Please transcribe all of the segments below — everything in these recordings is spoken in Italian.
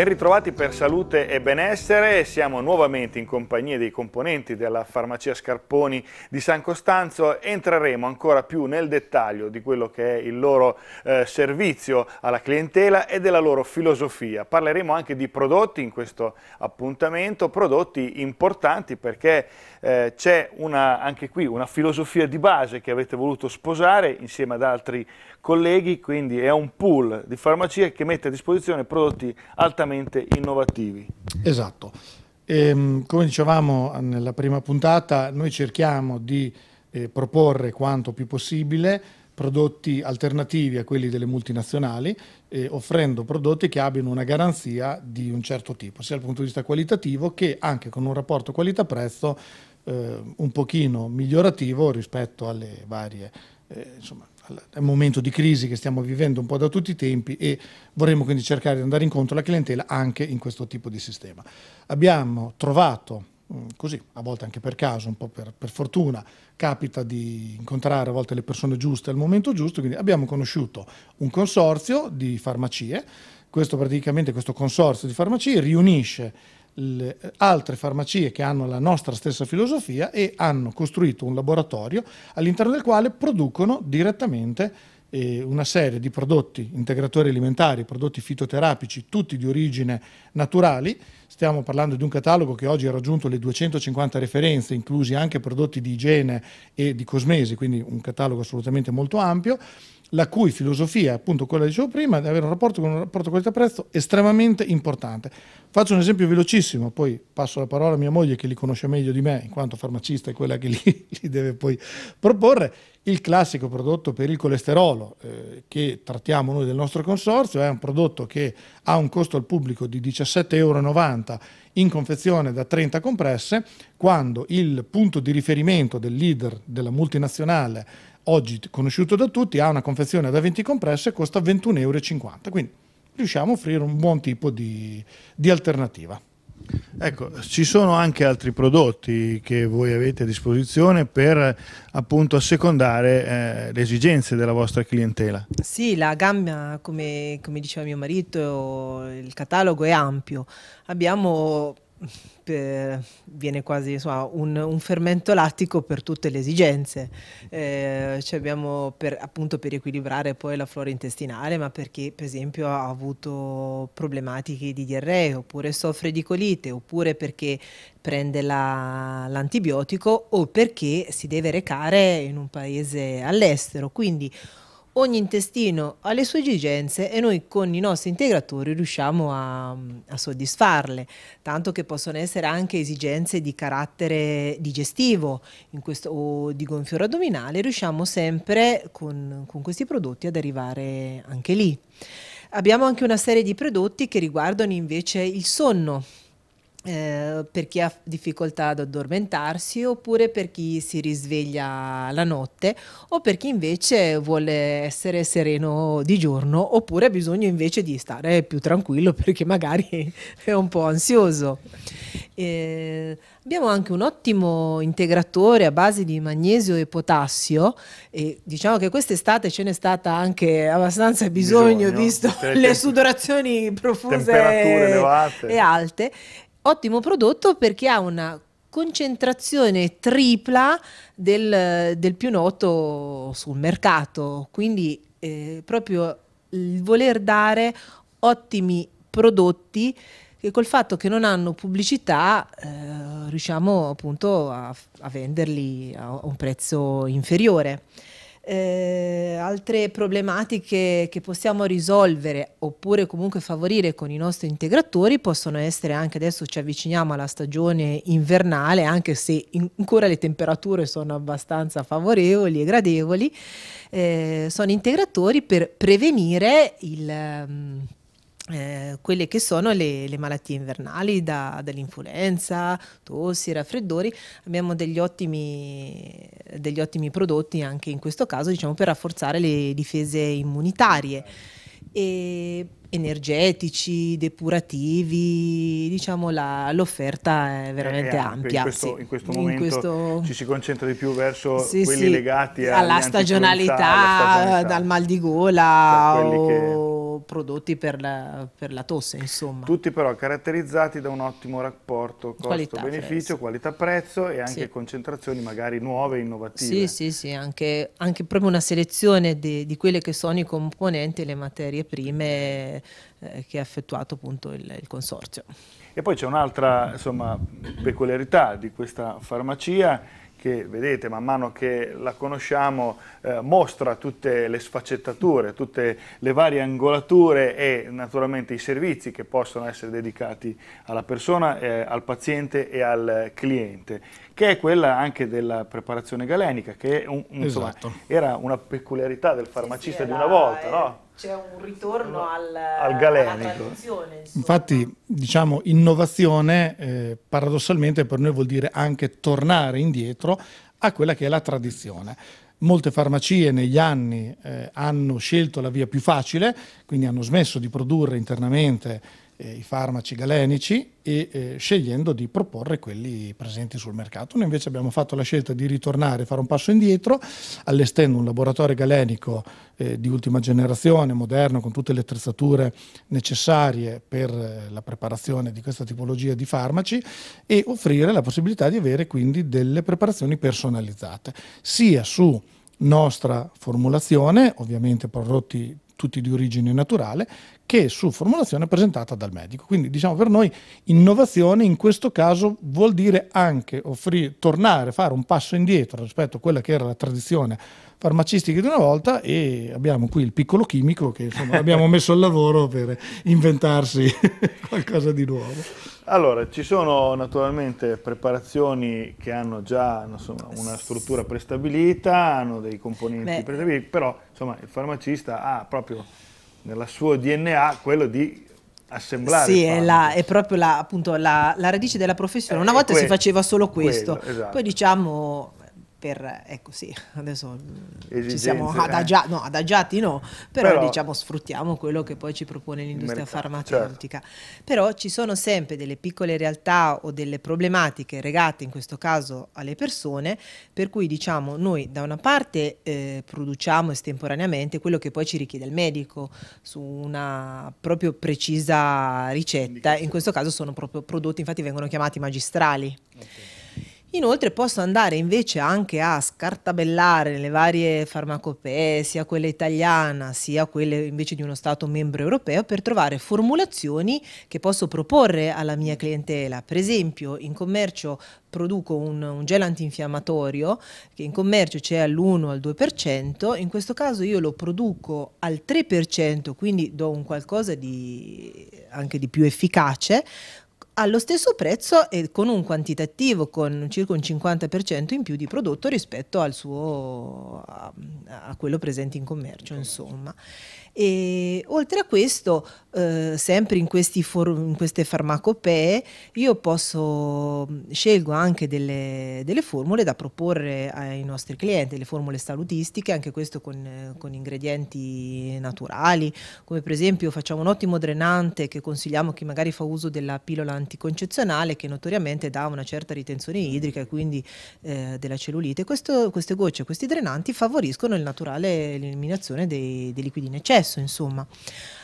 Ben ritrovati per salute e benessere, siamo nuovamente in compagnia dei componenti della farmacia Scarponi di San Costanzo, entreremo ancora più nel dettaglio di quello che è il loro eh, servizio alla clientela e della loro filosofia. Parleremo anche di prodotti in questo appuntamento, prodotti importanti perché eh, c'è anche qui una filosofia di base che avete voluto sposare insieme ad altri colleghi, quindi è un pool di farmacie che mette a disposizione prodotti altamente veramente innovativi. Esatto. E, ehm, come dicevamo nella prima puntata, noi cerchiamo di eh, proporre quanto più possibile prodotti alternativi a quelli delle multinazionali, eh, offrendo prodotti che abbiano una garanzia di un certo tipo, sia dal punto di vista qualitativo che anche con un rapporto qualità-prezzo eh, un pochino migliorativo rispetto alle varie eh, insomma, al momento di crisi che stiamo vivendo un po' da tutti i tempi e vorremmo quindi cercare di andare incontro alla clientela anche in questo tipo di sistema. Abbiamo trovato mm, così, a volte anche per caso, un po' per, per, fortuna, capita di incontrare a volte le persone giuste al momento giusto, quindi abbiamo conosciuto un consorzio di farmacie, questo praticamente questo consorzio di farmacie riunisce le eh, altre farmacie che hanno la nostra stessa filosofia e hanno costruito un laboratorio all'interno del quale producono direttamente eh, una serie di prodotti integratori alimentari, prodotti fitoterapici, tutti di origine naturali. Stiamo parlando di un catalogo che oggi ha raggiunto le 250 referenze, inclusi anche prodotti di igiene e di cosmesi, quindi un catalogo assolutamente molto ampio la cui filosofia appunto quella che dicevo prima, di avere un rapporto con un rapporto qualità-prezzo estremamente importante. Faccio un esempio velocissimo, poi passo la parola a mia moglie che li conosce meglio di me, in quanto farmacista è quella che li, li deve poi proporre. Il classico prodotto per il colesterolo eh, che trattiamo noi del nostro consorzio è un prodotto che ha un costo al pubblico di 17,90 euro in confezione da 30 compresse, quando il punto di riferimento del leader della multinazionale oggi conosciuto da tutti, ha una confezione da 20 compresse e costa 21,50 euro. Quindi riusciamo a offrire un buon tipo di, di alternativa. Ecco, ci sono anche altri prodotti che voi avete a disposizione per appunto assecondare eh, le esigenze della vostra clientela. Sì, la gamma, come, come diceva mio marito, il catalogo è ampio. Abbiamo per, viene quasi insomma, un, un, fermento lattico per tutte le esigenze. Eh, cioè abbiamo per, appunto per equilibrare poi la flora intestinale, ma perché per esempio ha avuto problematiche di diarrea, oppure soffre di colite, oppure perché prende la, l'antibiotico o perché si deve recare in un paese all'estero. Quindi ogni intestino ha le sue esigenze e noi con i nostri integratori riusciamo a, a soddisfarle, tanto che possono essere anche esigenze di carattere digestivo questo, o di gonfiore addominale, riusciamo sempre con, con questi prodotti ad arrivare anche lì. Abbiamo anche una serie di prodotti che riguardano invece il sonno, eh, per chi ha difficoltà ad addormentarsi oppure per chi si risveglia la notte o per chi invece vuole essere sereno di giorno oppure ha bisogno invece di stare più tranquillo perché magari è un po' ansioso. Eh, abbiamo anche un ottimo integratore a base di magnesio e potassio e diciamo che quest'estate ce n'è stata anche abbastanza bisogno, bisogno visto cioè le sudorazioni profuse e, e alte ottimo prodotto perché ha una concentrazione tripla del, del più noto sul mercato, quindi eh, proprio il voler dare ottimi prodotti che col fatto che non hanno pubblicità eh, riusciamo appunto a, a venderli a un prezzo inferiore eh, altre problematiche che possiamo risolvere oppure comunque favorire con i nostri integratori possono essere anche adesso ci avviciniamo alla stagione invernale anche se in, ancora le temperature sono abbastanza favorevoli e gradevoli eh, sono integratori per prevenire il um, eh, quelle che sono le, le malattie invernali, da, dall'influenza, tossi, raffreddori. Abbiamo degli ottimi, degli ottimi, prodotti anche in questo caso diciamo, per rafforzare le difese immunitarie. E energetici, depurativi, diciamo la, l'offerta è veramente è ampia. In questo, sì. in questo momento in questo... ci si concentra di più verso sì, quelli sì. legati alla stagionalità, alla stagionalità, dal mal di gola. Cioè, o... Che prodotti per la, per la tosse, insomma. Tutti però caratterizzati da un ottimo rapporto costo-beneficio, qualità-prezzo e anche sì. concentrazioni magari nuove e innovative. Sì, sì, sì, anche, anche proprio una selezione di, di, quelle che sono i componenti, e le materie prime eh, che ha effettuato appunto il, il consorzio. E poi c'è un'altra peculiarità di questa farmacia che vedete man mano che la conosciamo eh, mostra tutte le sfaccettature, tutte le varie angolature e naturalmente i servizi che possono essere dedicati alla persona, eh, al paziente e al cliente, che è quella anche della preparazione galenica, che un, un, esatto. insomma, era una peculiarità del farmacista sì, sì, di una volta, no? c'è un ritorno al, al galenico. Infatti, diciamo, innovazione eh, paradossalmente per noi vuol dire anche tornare indietro a quella che è la tradizione. Molte farmacie negli anni eh, hanno scelto la via più facile, quindi hanno smesso di produrre internamente eh, i farmaci galenici e eh, scegliendo di proporre quelli presenti sul mercato. Noi invece abbiamo fatto la scelta di ritornare, fare un passo indietro, allestendo un laboratorio galenico eh, di ultima generazione, moderno, con tutte le attrezzature necessarie per eh, la preparazione di questa tipologia di farmaci e offrire la possibilità di avere quindi delle preparazioni personalizzate, sia su nostra formulazione, ovviamente prodotti tutti di origine naturale, che su formulazione presentata dal medico. Quindi diciamo per noi innovazione in questo caso vuol dire anche offrire, tornare, fare un passo indietro rispetto a quella che era la tradizione farmacistica di una volta e abbiamo qui il piccolo chimico che insomma, abbiamo messo al lavoro per inventarsi qualcosa di nuovo. Allora, ci sono naturalmente preparazioni che hanno già insomma, una struttura prestabilita, hanno dei componenti Beh. prestabiliti, però insomma, il farmacista ha proprio nella suo DNA quello di assemblare. Sì, è, la, è, proprio la, appunto, la, la, radice della professione. Eh, Una volta quello, si faceva solo questo, quello, esatto. poi diciamo per, ecco sì, adesso mm, Esigenze, ci siamo eh. adagia- no, adagiati, no, però, però, diciamo sfruttiamo quello che poi ci propone l'industria mercato, farmaceutica. Certo. Però ci sono sempre delle piccole realtà o delle problematiche legate in questo caso alle persone, per cui diciamo noi da una parte eh, produciamo estemporaneamente quello che poi ci richiede il medico su una proprio precisa ricetta, in questo caso sono proprio prodotti, infatti vengono chiamati magistrali. Okay Inoltre posso andare invece anche a scartabellare le varie farmacopee, sia quella italiana sia quelle invece di uno Stato membro europeo, per trovare formulazioni che posso proporre alla mia clientela. Per esempio in commercio produco un, un gel antinfiammatorio che in commercio c'è all'1 al 2%, in questo caso io lo produco al 3%, quindi do un qualcosa di, anche di più efficace, allo stesso prezzo e con un quantitativo, con circa un 50% in più di prodotto rispetto al suo, a, a quello presente in commercio. Insomma. E, oltre a questo, eh, sempre in, for- in, queste farmacopee, io posso, mm, scelgo anche delle, delle, formule da proporre ai nostri clienti, le formule salutistiche, anche questo con, con ingredienti naturali, come per esempio facciamo un ottimo drenante che consigliamo chi magari fa uso della pillola anti anticoncezionale che notoriamente dà una certa ritenzione idrica e quindi eh, della cellulite. Questo, queste gocce, questi drenanti favoriscono il naturale eliminazione dei, dei liquidi in eccesso, insomma.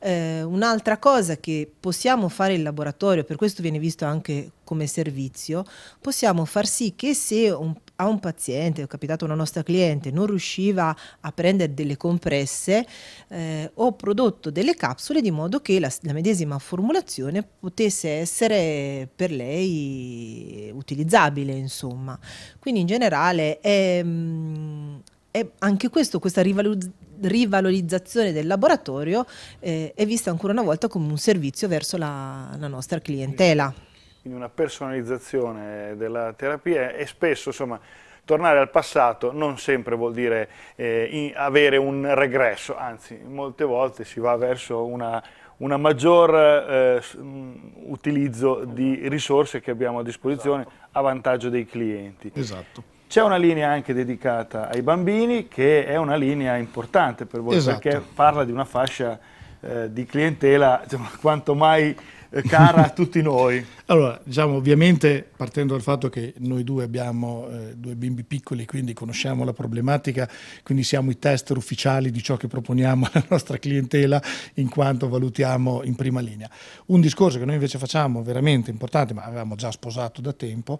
Eh, un'altra cosa che possiamo fare in laboratorio, per questo viene visto anche come servizio, possiamo far sì che se un a un paziente, è capitato una nostra cliente, non riusciva a prendere delle compresse, eh, ho prodotto delle capsule di modo che la, la medesima formulazione potesse essere per lei utilizzabile, insomma. Quindi in generale è, mm, è anche questo, questa rivalutazione rivalorizzazione del laboratorio eh, è vista ancora una volta come un servizio verso la, la nostra clientela quindi una personalizzazione della terapia e spesso insomma, tornare al passato non sempre vuol dire eh, avere un regresso, anzi molte volte si va verso una, una maggior eh, mm, utilizzo di risorse che abbiamo a disposizione esatto. a vantaggio dei clienti. Esatto. C'è una linea anche dedicata ai bambini che è una linea importante per voi esatto. perché parla di una fascia eh, di clientela diciamo, quanto mai eh, cara a tutti noi? Allora, diciamo ovviamente partendo dal fatto che noi due abbiamo eh, due bimbi piccoli, quindi conosciamo la problematica, quindi siamo i tester ufficiali di ciò che proponiamo alla nostra clientela in quanto valutiamo in prima linea. Un discorso che noi invece facciamo veramente importante, ma avevamo già sposato da tempo,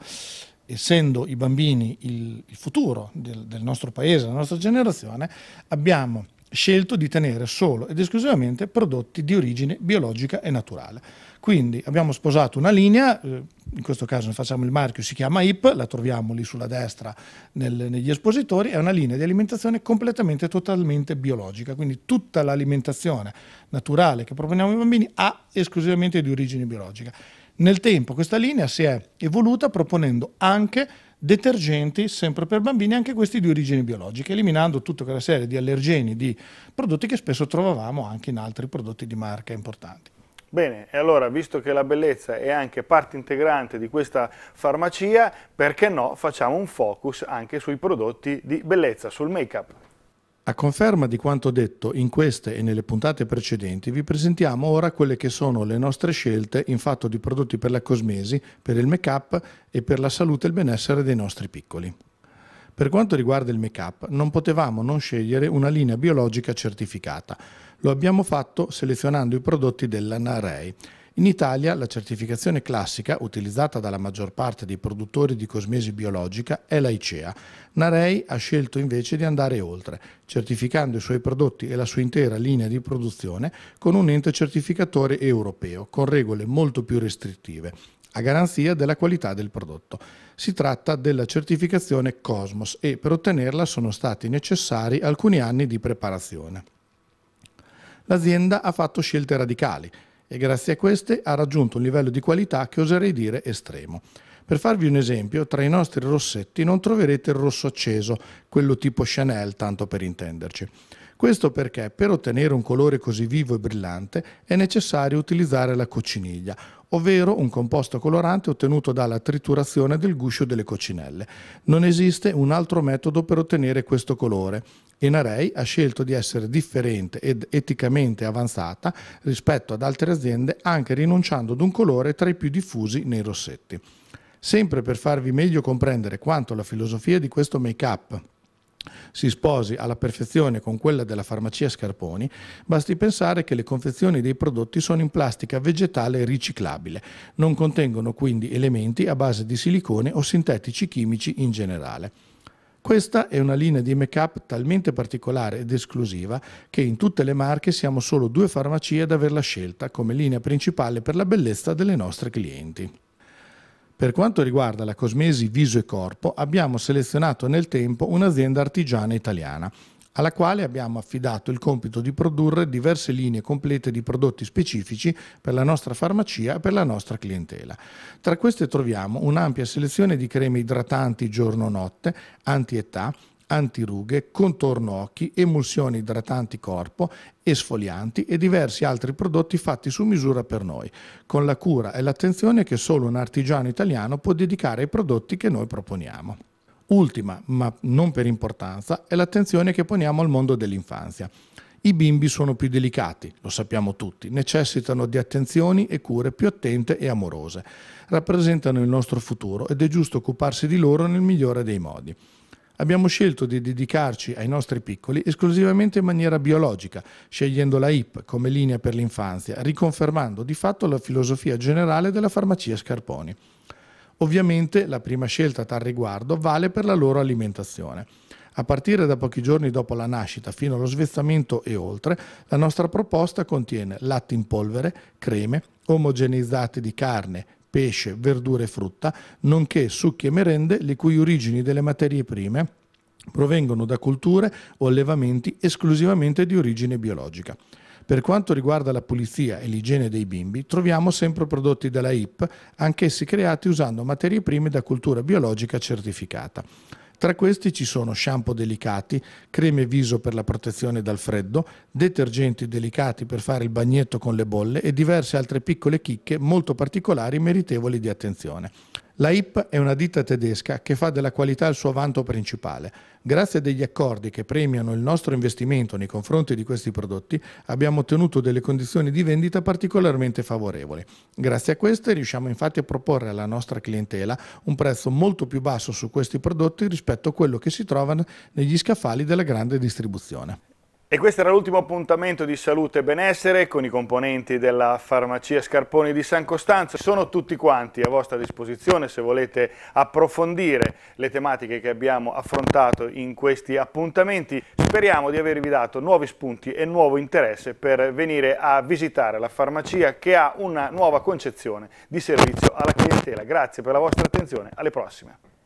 essendo i bambini il, il futuro del, del nostro paese, della nostra generazione, abbiamo scelto di tenere solo ed esclusivamente prodotti di origine biologica e naturale. Quindi abbiamo sposato una linea, eh, in questo caso facciamo il marchio, si chiama IP, la troviamo lì sulla destra nel, negli espositori, è una linea di alimentazione completamente e totalmente biologica, quindi tutta l'alimentazione naturale che proponiamo ai bambini ha esclusivamente di origine biologica. Nel tempo questa linea si è evoluta proponendo anche detergenti sempre per bambini, anche questi di origine biologica, eliminando tutta quella serie di allergeni, di prodotti che spesso trovavamo anche in altri prodotti di marca importanti. Bene, e allora visto che la bellezza è anche parte integrante di questa farmacia, perché no facciamo un focus anche sui prodotti di bellezza, sul make-up. A conferma di quanto detto in queste e nelle puntate precedenti, vi presentiamo ora quelle che sono le nostre scelte in fatto di prodotti per la cosmesi, per il make-up e per la salute e il benessere dei nostri piccoli. Per quanto riguarda il make-up, non potevamo non scegliere una linea biologica certificata. Lo abbiamo fatto selezionando i prodotti della Narei. In Italia la certificazione classica utilizzata dalla maggior parte dei produttori di cosmesi biologica è la ICEA. Narei ha scelto invece di andare oltre, certificando i suoi prodotti e la sua intera linea di produzione con un ente certificatore europeo, con regole molto più restrittive, a garanzia della qualità del prodotto. Si tratta della certificazione Cosmos e per ottenerla sono stati necessari alcuni anni di preparazione. L'azienda ha fatto scelte radicali, e grazie a queste ha raggiunto un livello di qualità che oserei dire estremo. Per farvi un esempio, tra i nostri rossetti non troverete il rosso acceso, quello tipo Chanel, tanto per intenderci. Questo perché per ottenere un colore così vivo e brillante è necessario utilizzare la cocciniglia, ovvero un composto colorante ottenuto dalla triturazione del guscio delle coccinelle. Non esiste un altro metodo per ottenere questo colore e Narei ha scelto di essere differente ed eticamente avanzata rispetto ad altre aziende anche rinunciando ad un colore tra i più diffusi nei rossetti. Sempre per farvi meglio comprendere quanto la filosofia di questo make-up si sposi alla perfezione con quella della farmacia Scarponi, basti pensare che le confezioni dei prodotti sono in plastica vegetale riciclabile, non contengono quindi elementi a base di silicone o sintetici chimici in generale. Questa è una linea di make-up talmente particolare ed esclusiva che in tutte le marche siamo solo due farmacie ad averla scelta come linea principale per la bellezza delle nostre clienti. Per quanto riguarda la cosmesi viso e corpo, abbiamo selezionato nel tempo un'azienda artigiana italiana, alla quale abbiamo affidato il compito di produrre diverse linee complete di prodotti specifici per la nostra farmacia e per la nostra clientela. Tra queste troviamo un'ampia selezione di creme idratanti giorno-notte, anti-età, antirughe, contorno occhi, emulsioni idratanti corpo, esfolianti e diversi altri prodotti fatti su misura per noi, con la cura e l'attenzione che solo un artigiano italiano può dedicare ai prodotti che noi proponiamo. Ultima, ma non per importanza, è l'attenzione che poniamo al mondo dell'infanzia. I bimbi sono più delicati, lo sappiamo tutti, necessitano di attenzioni e cure più attente e amorose. Rappresentano il nostro futuro ed è giusto occuparsi di loro nel migliore dei modi. Abbiamo scelto di dedicarci ai nostri piccoli esclusivamente in maniera biologica, scegliendo la IP come linea per l'infanzia, riconfermando di fatto la filosofia generale della farmacia Scarponi. Ovviamente la prima scelta a tal riguardo vale per la loro alimentazione. A partire da pochi giorni dopo la nascita fino allo svezzamento e oltre, la nostra proposta contiene latte in polvere, creme, omogeneizzate di carne, pesce, verdure e frutta, nonché succhi e merende le cui origini delle materie prime provengono da culture o allevamenti esclusivamente di origine biologica. Per quanto riguarda la pulizia e l'igiene dei bimbi, troviamo sempre prodotti della IP, anch'essi creati usando materie prime da cultura biologica certificata. Tra questi ci sono shampoo delicati, creme viso per la protezione dal freddo, detergenti delicati per fare il bagnetto con le bolle e diverse altre piccole chicche molto particolari meritevoli di attenzione. La IP è una ditta tedesca che fa della qualità il suo vanto principale. Grazie a degli accordi che premiano il nostro investimento nei confronti di questi prodotti, abbiamo ottenuto delle condizioni di vendita particolarmente favorevoli. Grazie a queste riusciamo infatti a proporre alla nostra clientela un prezzo molto più basso su questi prodotti rispetto a quello che si trova negli scaffali della grande distribuzione. E questo era l'ultimo appuntamento di salute e benessere con i componenti della farmacia Scarponi di San Costanzo. Sono tutti quanti a vostra disposizione se volete approfondire le tematiche che abbiamo affrontato in questi appuntamenti. Speriamo di avervi dato nuovi spunti e nuovo interesse per venire a visitare la farmacia che ha una nuova concezione di servizio alla clientela. Grazie per la vostra attenzione, alle prossime.